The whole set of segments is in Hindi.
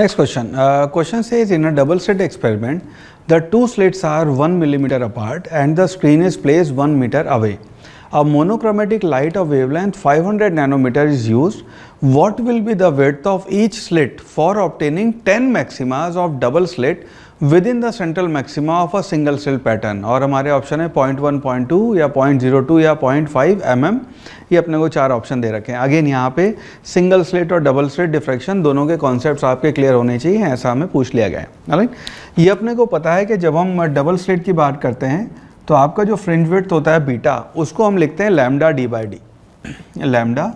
Next question. Uh, question says in a double slit experiment, the two slits are 1 millimeter apart and the screen is placed 1 meter away. a monochromatic light of wavelength 500 nanometer is used, what will be the width of each slit for obtaining 10 maximas of double slit within the central maxima of a single slit pattern aur hamare option hai 0.1, 0.2 ya 0.02 ya 0.5 mm ye apne ko char option de rakhe हैं अगेन यहाँ पे सिंगल स्लिट और डबल स्लिट डिफ्रैक्शन दोनों के कॉन्सेप्ट्स आपके क्लियर होने चाहिए ऐसा हमें पूछ लिया गया है राइट ये अपने को पता है कि जब हम डबल स्लिट की बात करते हैं तो आपका जो फ्रिंज विथ होता है बीटा उसको हम लिखते हैं lambda D by D lambda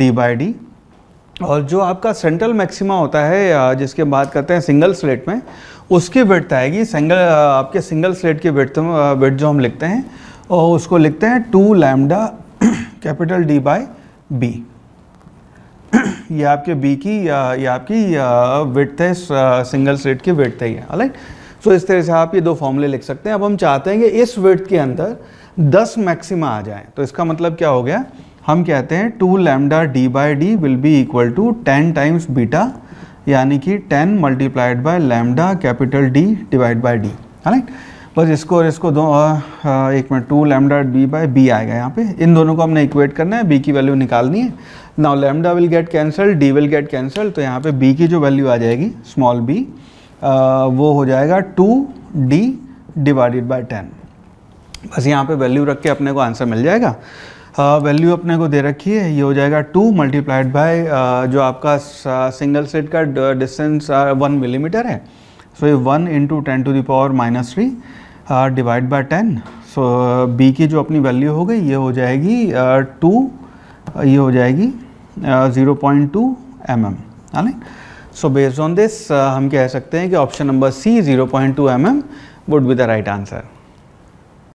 D by D और जो आपका सेंट्रल मैक्सिमा होता है जिसके बात करते हैं सिंगल स्लेट में उसकी विड्थ आएगी सिंगल आपके सिंगल स्लेट की विड्थ विड्थ जो हम लिखते हैं और उसको लिखते हैं two lambda capital D by B ये आपके बी की या, या आपकी विड्थ है सिंगल स्लेट की विड्थ है ये राइट सो इस तरह से आप ये दो फॉर्मूले लिख सकते हैं अब हम चाहते हैं कि इस वर्थ के अंदर 10 मैक्सिमा आ जाए तो इसका मतलब क्या हो गया हम कहते हैं two lambda D by D will be equal to ten times beta यानी कि ten multiplied by lambda capital D divide by D right बस इसको और इसको दो आ, एक minute two lambda B by B आएगा यहाँ पे इन दोनों को हमने इक्वेट करना है बी की वैल्यू निकालनी है now lambda will get cancel D will get cancel तो यहाँ पे बी की जो वैल्यू आ जाएगी स्मॉल बी वो हो जाएगा two D divided by ten बस यहाँ पे वैल्यू रख के अपने को आंसर मिल जाएगा वैल्यू अपने को दे रखी है ये हो जाएगा टू मल्टीप्लाइड बाई जो आपका सिंगल सेट का डिस्टेंस वन मिलीमीटर है सो ये one into ten to the power minus three divide by ten so B की जो अपनी वैल्यू हो गई ये हो जाएगी टू uh, ये हो जाएगी zero point two M M है सो बेस्ड ऑन दिस हम कह सकते हैं कि option number C 0.2 point two M M would be the right answer